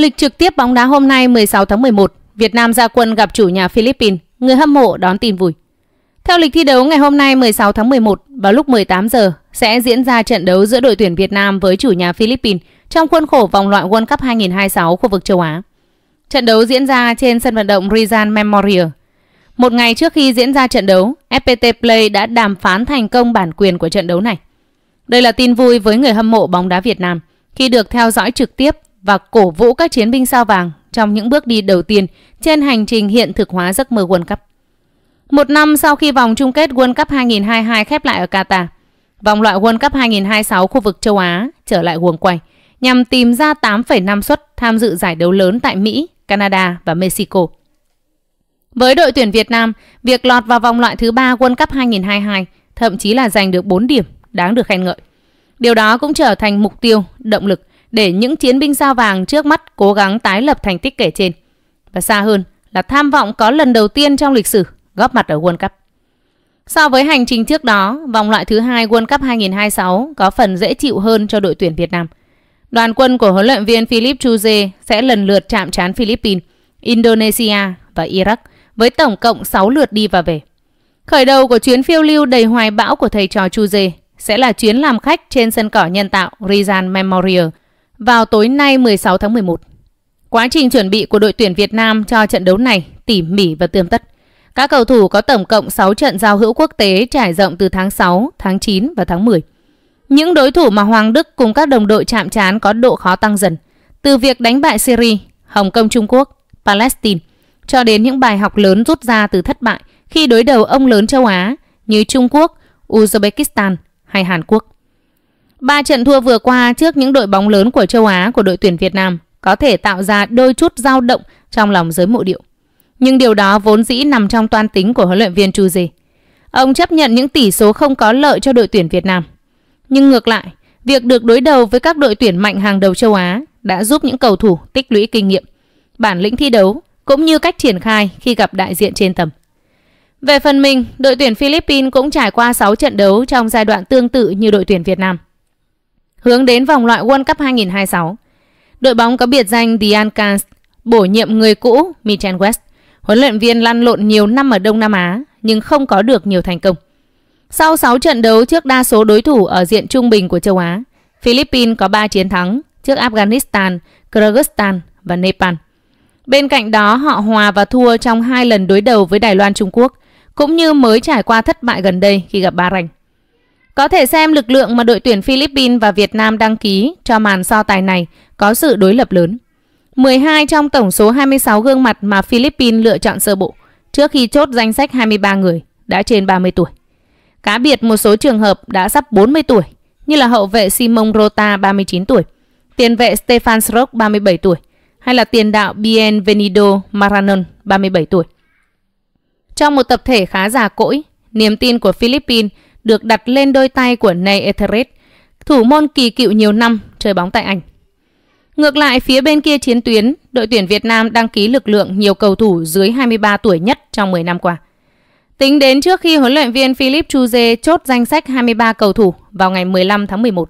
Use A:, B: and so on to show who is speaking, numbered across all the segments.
A: Lịch trực tiếp bóng đá hôm nay 16 tháng 11, Việt Nam ra quân gặp chủ nhà Philippines, người hâm mộ đón tin vui. Theo lịch thi đấu ngày hôm nay 16 tháng 11, vào lúc 18 giờ sẽ diễn ra trận đấu giữa đội tuyển Việt Nam với chủ nhà Philippines trong khuôn khổ vòng loại World Cup 2026 khu vực châu Á. Trận đấu diễn ra trên sân vận động Rizal Memorial. Một ngày trước khi diễn ra trận đấu, FPT Play đã đàm phán thành công bản quyền của trận đấu này. Đây là tin vui với người hâm mộ bóng đá Việt Nam khi được theo dõi trực tiếp và cổ vũ các chiến binh sao vàng trong những bước đi đầu tiên trên hành trình hiện thực hóa giấc mơ World Cup. Một năm sau khi vòng chung kết World Cup 2022 khép lại ở Qatar, vòng loại World Cup 2026 khu vực châu Á trở lại guồng quay nhằm tìm ra 8,5 suất tham dự giải đấu lớn tại Mỹ, Canada và Mexico. Với đội tuyển Việt Nam, việc lọt vào vòng loại thứ 3 World Cup 2022 thậm chí là giành được 4 điểm đáng được khen ngợi. Điều đó cũng trở thành mục tiêu, động lực để những chiến binh sao vàng trước mắt cố gắng tái lập thành tích kể trên. Và xa hơn là tham vọng có lần đầu tiên trong lịch sử góp mặt ở World Cup. So với hành trình trước đó, vòng loại thứ hai World Cup 2026 có phần dễ chịu hơn cho đội tuyển Việt Nam. Đoàn quân của huấn luyện viên Philip Chuze sẽ lần lượt chạm trán Philippines, Indonesia và Iraq với tổng cộng 6 lượt đi và về. Khởi đầu của chuyến phiêu lưu đầy hoài bão của thầy trò Chuze sẽ là chuyến làm khách trên sân cỏ nhân tạo Rizan Memorial vào tối nay 16 tháng 11. Quá trình chuẩn bị của đội tuyển Việt Nam cho trận đấu này tỉ mỉ và tươm tất. Các cầu thủ có tổng cộng 6 trận giao hữu quốc tế trải rộng từ tháng 6, tháng 9 và tháng 10. Những đối thủ mà Hoàng Đức cùng các đồng đội chạm trán có độ khó tăng dần, từ việc đánh bại Syria, Hồng Kông Trung Quốc, Palestine, cho đến những bài học lớn rút ra từ thất bại khi đối đầu ông lớn châu Á như Trung Quốc, Uzbekistan hay Hàn Quốc. Ba trận thua vừa qua trước những đội bóng lớn của châu Á của đội tuyển Việt Nam có thể tạo ra đôi chút dao động trong lòng giới mộ điệu. Nhưng điều đó vốn dĩ nằm trong toan tính của huấn luyện viên Chu Dê. Ông chấp nhận những tỷ số không có lợi cho đội tuyển Việt Nam. Nhưng ngược lại, việc được đối đầu với các đội tuyển mạnh hàng đầu châu Á đã giúp những cầu thủ tích lũy kinh nghiệm, bản lĩnh thi đấu cũng như cách triển khai khi gặp đại diện trên tầm. Về phần mình, đội tuyển Philippines cũng trải qua 6 trận đấu trong giai đoạn tương tự như đội tuyển Việt Nam hướng đến vòng loại World Cup 2026. Đội bóng có biệt danh The Uncans, bổ nhiệm người cũ Mitchell West, huấn luyện viên lăn lộn nhiều năm ở Đông Nam Á nhưng không có được nhiều thành công. Sau 6 trận đấu trước đa số đối thủ ở diện trung bình của châu Á, Philippines có 3 chiến thắng trước Afghanistan, Kyrgyzstan và Nepal. Bên cạnh đó, họ hòa và thua trong hai lần đối đầu với Đài Loan Trung Quốc, cũng như mới trải qua thất bại gần đây khi gặp Bahrain. Có thể xem lực lượng mà đội tuyển Philippines và Việt Nam đăng ký cho màn so tài này có sự đối lập lớn. 12 trong tổng số 26 gương mặt mà Philippines lựa chọn sơ bộ trước khi chốt danh sách 23 người đã trên 30 tuổi. Cá biệt một số trường hợp đã sắp 40 tuổi như là hậu vệ Simon Rota 39 tuổi, tiền vệ Stefan Strock 37 tuổi hay là tiền đạo Bienvenido Maranon 37 tuổi. Trong một tập thể khá già cỗi, niềm tin của Philippines – được đặt lên đôi tay của Ney Etheridge, thủ môn kỳ cựu nhiều năm chơi bóng tại Anh. Ngược lại, phía bên kia chiến tuyến, đội tuyển Việt Nam đăng ký lực lượng nhiều cầu thủ dưới 23 tuổi nhất trong 10 năm qua. Tính đến trước khi huấn luyện viên Philip Chuze chốt danh sách 23 cầu thủ vào ngày 15 tháng 11,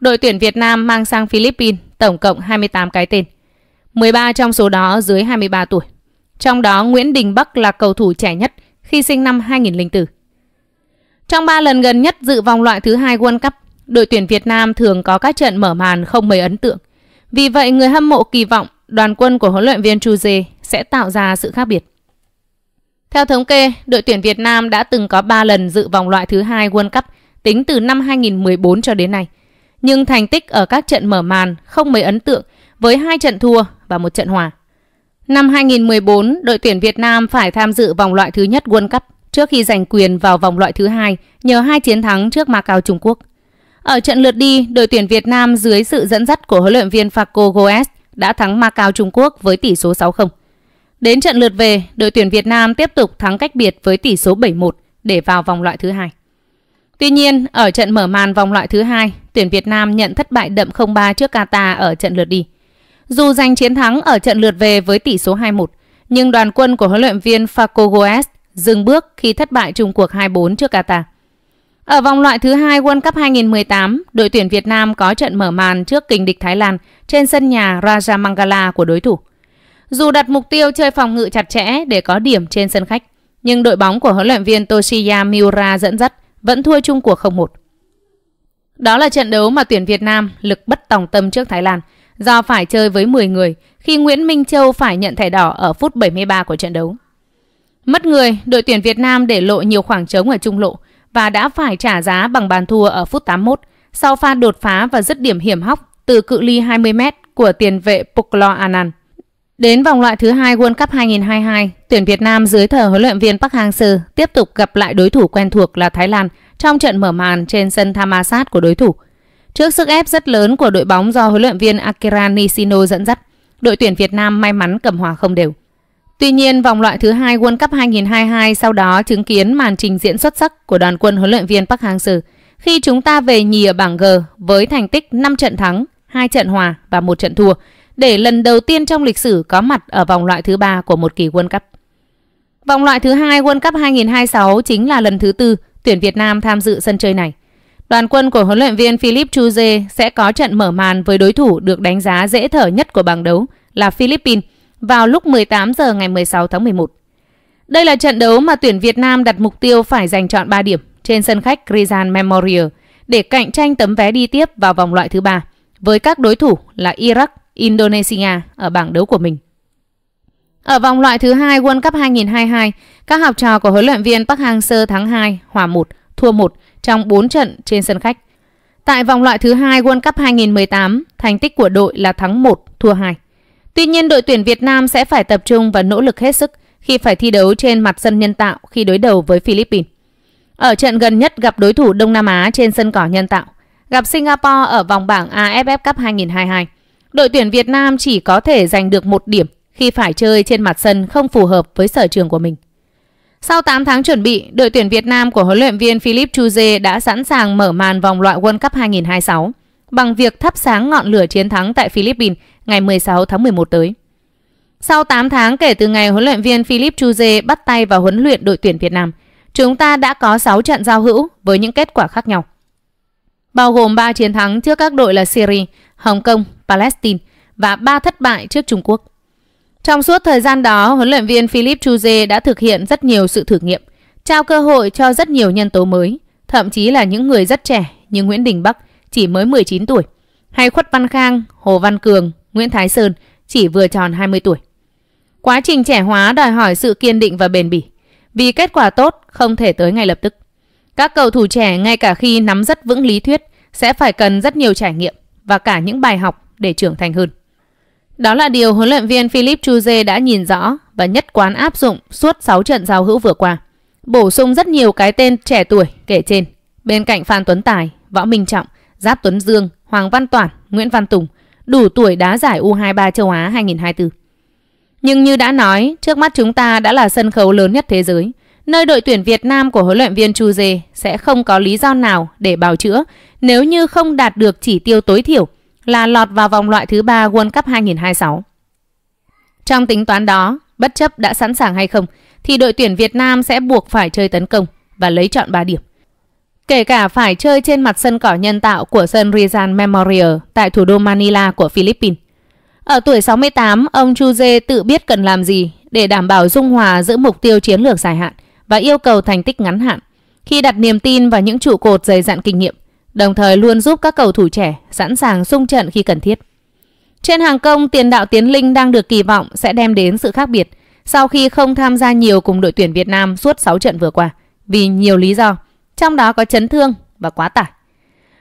A: đội tuyển Việt Nam mang sang Philippines tổng cộng 28 cái tên. 13 trong số đó dưới 23 tuổi. Trong đó Nguyễn Đình Bắc là cầu thủ trẻ nhất khi sinh năm 2004. Trong 3 lần gần nhất dự vòng loại thứ hai World Cup, đội tuyển Việt Nam thường có các trận mở màn không mấy ấn tượng. Vì vậy, người hâm mộ kỳ vọng đoàn quân của huấn luyện viên Dê sẽ tạo ra sự khác biệt. Theo thống kê, đội tuyển Việt Nam đã từng có 3 lần dự vòng loại thứ hai World Cup tính từ năm 2014 cho đến nay. Nhưng thành tích ở các trận mở màn không mấy ấn tượng với hai trận thua và một trận hòa. Năm 2014, đội tuyển Việt Nam phải tham dự vòng loại thứ nhất World Cup trước khi giành quyền vào vòng loại thứ hai nhờ hai chiến thắng trước Macau Trung Quốc. Ở trận lượt đi, đội tuyển Việt Nam dưới sự dẫn dắt của huấn luyện viên Faco Goes đã thắng Macau Trung Quốc với tỷ số 6-0. Đến trận lượt về, đội tuyển Việt Nam tiếp tục thắng cách biệt với tỷ số 7-1 để vào vòng loại thứ hai. Tuy nhiên, ở trận mở màn vòng loại thứ hai, tuyển Việt Nam nhận thất bại đậm 0-3 trước Qatar ở trận lượt đi. Dù giành chiến thắng ở trận lượt về với tỷ số 2-1, nhưng đoàn quân của huấn luyện viên Faco Goes dừng bước khi thất bại chung cuộc 2-4 trước Qatar. Ở vòng loại thứ hai World Cup 2018, đội tuyển Việt Nam có trận mở màn trước kình địch Thái Lan trên sân nhà Rajamangala của đối thủ. Dù đặt mục tiêu chơi phòng ngự chặt chẽ để có điểm trên sân khách, nhưng đội bóng của huấn luyện viên Toshiya Miura dẫn dắt vẫn thua chung cuộc 0-1. Đó là trận đấu mà tuyển Việt Nam lực bất tòng tâm trước Thái Lan do phải chơi với 10 người khi Nguyễn Minh Châu phải nhận thẻ đỏ ở phút 73 của trận đấu. Mất người, đội tuyển Việt Nam để lộ nhiều khoảng trống ở trung lộ và đã phải trả giá bằng bàn thua ở phút 81 sau pha đột phá và dứt điểm hiểm hóc từ cự ly 20m của tiền vệ Puklo Anan. Đến vòng loại thứ hai World Cup 2022, tuyển Việt Nam dưới thờ huấn luyện viên Park Hang-seo tiếp tục gặp lại đối thủ quen thuộc là Thái Lan trong trận mở màn trên sân Thammasat của đối thủ. Trước sức ép rất lớn của đội bóng do huấn luyện viên Akira Nishino dẫn dắt, đội tuyển Việt Nam may mắn cầm hòa không đều. Tuy nhiên, vòng loại thứ hai World Cup 2022 sau đó chứng kiến màn trình diễn xuất sắc của đoàn quân huấn luyện viên Park Hang-seo khi chúng ta về nhì ở bảng G với thành tích 5 trận thắng, 2 trận hòa và 1 trận thua để lần đầu tiên trong lịch sử có mặt ở vòng loại thứ ba của một kỳ World Cup. Vòng loại thứ hai World Cup 2026 chính là lần thứ tư tuyển Việt Nam tham dự sân chơi này. Đoàn quân của huấn luyện viên Philip Chuze sẽ có trận mở màn với đối thủ được đánh giá dễ thở nhất của bảng đấu là Philippines – vào lúc 18 giờ ngày 16 tháng 11. Đây là trận đấu mà tuyển Việt Nam đặt mục tiêu phải giành chọn 3 điểm trên sân khách Grizan Memorial để cạnh tranh tấm vé đi tiếp vào vòng loại thứ ba với các đối thủ là Iraq, Indonesia ở bảng đấu của mình. Ở vòng loại thứ hai World Cup 2022, các học trò của huấn luyện viên Park Hang-seo thắng 2, hòa 1, thua 1 trong 4 trận trên sân khách. Tại vòng loại thứ hai World Cup 2018, thành tích của đội là thắng 1, thua 2. Tuy nhiên đội tuyển Việt Nam sẽ phải tập trung và nỗ lực hết sức khi phải thi đấu trên mặt sân nhân tạo khi đối đầu với Philippines. Ở trận gần nhất gặp đối thủ Đông Nam Á trên sân cỏ nhân tạo, gặp Singapore ở vòng bảng AFF Cup 2022, đội tuyển Việt Nam chỉ có thể giành được một điểm khi phải chơi trên mặt sân không phù hợp với sở trường của mình. Sau 8 tháng chuẩn bị, đội tuyển Việt Nam của huấn luyện viên Philip Chuze đã sẵn sàng mở màn vòng loại World Cup 2026 bằng việc thắp sáng ngọn lửa chiến thắng tại Philippines ngày 16 tháng 11 tới. Sau 8 tháng kể từ ngày huấn luyện viên Philip Chuze bắt tay vào huấn luyện đội tuyển Việt Nam, chúng ta đã có 6 trận giao hữu với những kết quả khác nhau. Bao gồm 3 chiến thắng trước các đội là Syria, Hồng Kông, Palestine và 3 thất bại trước Trung Quốc. Trong suốt thời gian đó, huấn luyện viên Philip Chuze đã thực hiện rất nhiều sự thử nghiệm, trao cơ hội cho rất nhiều nhân tố mới, thậm chí là những người rất trẻ như Nguyễn Đình Bắc chỉ mới 19 tuổi, hay Khuất Văn Khang, Hồ Văn Cường, Nguyễn Thái Sơn chỉ vừa tròn 20 tuổi. Quá trình trẻ hóa đòi hỏi sự kiên định và bền bỉ, vì kết quả tốt không thể tới ngay lập tức. Các cầu thủ trẻ ngay cả khi nắm rất vững lý thuyết sẽ phải cần rất nhiều trải nghiệm và cả những bài học để trưởng thành hơn. Đó là điều huấn luyện viên Philip Chuze đã nhìn rõ và nhất quán áp dụng suốt 6 trận giao hữu vừa qua. Bổ sung rất nhiều cái tên trẻ tuổi kể trên, bên cạnh Phan Tuấn Tài, Võ Minh Trọng, Giáp Tuấn Dương, Hoàng Văn Toản, Nguyễn Văn Tùng – đủ tuổi đá giải U23 châu Á 2024. Nhưng như đã nói, trước mắt chúng ta đã là sân khấu lớn nhất thế giới, nơi đội tuyển Việt Nam của huấn luyện viên Chu Dê sẽ không có lý do nào để bào chữa nếu như không đạt được chỉ tiêu tối thiểu là lọt vào vòng loại thứ ba World Cup 2026. Trong tính toán đó, bất chấp đã sẵn sàng hay không, thì đội tuyển Việt Nam sẽ buộc phải chơi tấn công và lấy chọn 3 điểm kể cả phải chơi trên mặt sân cỏ nhân tạo của sân Rizal Memorial tại thủ đô Manila của Philippines. Ở tuổi 68, ông Chu tự biết cần làm gì để đảm bảo dung hòa giữa mục tiêu chiến lược dài hạn và yêu cầu thành tích ngắn hạn khi đặt niềm tin vào những trụ cột dày dặn kinh nghiệm, đồng thời luôn giúp các cầu thủ trẻ sẵn sàng sung trận khi cần thiết. Trên hàng công, tiền đạo Tiến Linh đang được kỳ vọng sẽ đem đến sự khác biệt sau khi không tham gia nhiều cùng đội tuyển Việt Nam suốt 6 trận vừa qua vì nhiều lý do – trong đó có chấn thương và quá tải.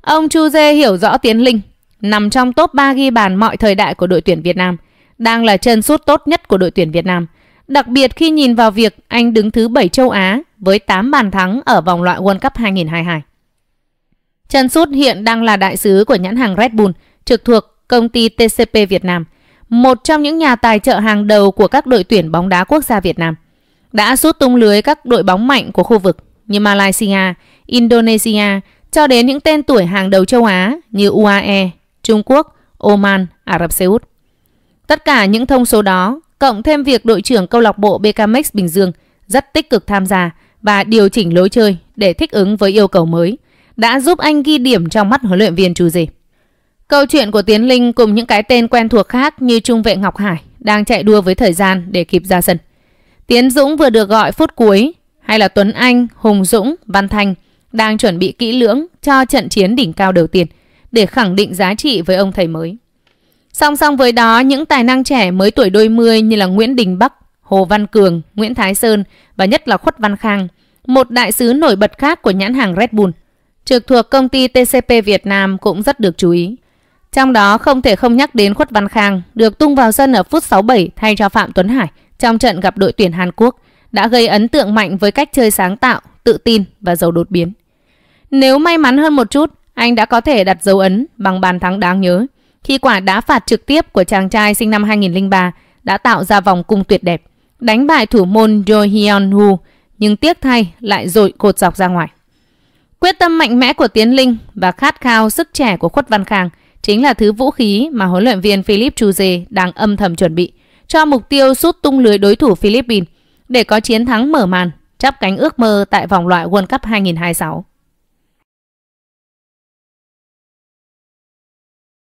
A: Ông Chu Dê hiểu rõ Tiến Linh, nằm trong top 3 ghi bàn mọi thời đại của đội tuyển Việt Nam, đang là chân sút tốt nhất của đội tuyển Việt Nam. Đặc biệt khi nhìn vào việc anh đứng thứ 7 châu Á với 8 bàn thắng ở vòng loại World Cup 2022. chân Sút hiện đang là đại sứ của nhãn hàng Red Bull, trực thuộc công ty TCP Việt Nam, một trong những nhà tài trợ hàng đầu của các đội tuyển bóng đá quốc gia Việt Nam. Đã sút tung lưới các đội bóng mạnh của khu vực như Malaysia, Indonesia cho đến những tên tuổi hàng đầu châu Á như UAE, Trung Quốc, Oman, Ả Rập Xê Út. Tất cả những thông số đó, cộng thêm việc đội trưởng câu lạc bộ BKMX Bình Dương rất tích cực tham gia và điều chỉnh lối chơi để thích ứng với yêu cầu mới, đã giúp anh ghi điểm trong mắt huấn luyện viên Chu Dê. Câu chuyện của Tiến Linh cùng những cái tên quen thuộc khác như trung vệ Ngọc Hải đang chạy đua với thời gian để kịp ra sân. Tiến Dũng vừa được gọi phút cuối hay là Tuấn Anh, Hùng Dũng, Văn Thanh đang chuẩn bị kỹ lưỡng cho trận chiến đỉnh cao đầu tiên để khẳng định giá trị với ông thầy mới. Song song với đó, những tài năng trẻ mới tuổi đôi mươi như là Nguyễn Đình Bắc, Hồ Văn Cường, Nguyễn Thái Sơn và nhất là Khuất Văn Khang, một đại sứ nổi bật khác của nhãn hàng Red Bull, trực thuộc công ty TCP Việt Nam cũng rất được chú ý. Trong đó không thể không nhắc đến Khuất Văn Khang được tung vào sân ở phút 67 thay cho Phạm Tuấn Hải trong trận gặp đội tuyển Hàn Quốc – đã gây ấn tượng mạnh với cách chơi sáng tạo, tự tin và giàu đột biến. Nếu may mắn hơn một chút, anh đã có thể đặt dấu ấn bằng bàn thắng đáng nhớ khi quả đá phạt trực tiếp của chàng trai sinh năm 2003 đã tạo ra vòng cung tuyệt đẹp, đánh bại thủ môn Jo Hyun hu nhưng tiếc thay lại dội cột dọc ra ngoài. Quyết tâm mạnh mẽ của Tiến Linh và khát khao sức trẻ của Khuất Văn Khang chính là thứ vũ khí mà huấn luyện viên Philip Chuze đang âm thầm chuẩn bị cho mục tiêu sút tung lưới đối thủ Philippines để có chiến thắng mở màn, chắp cánh ước mơ tại vòng loại World Cup 2026.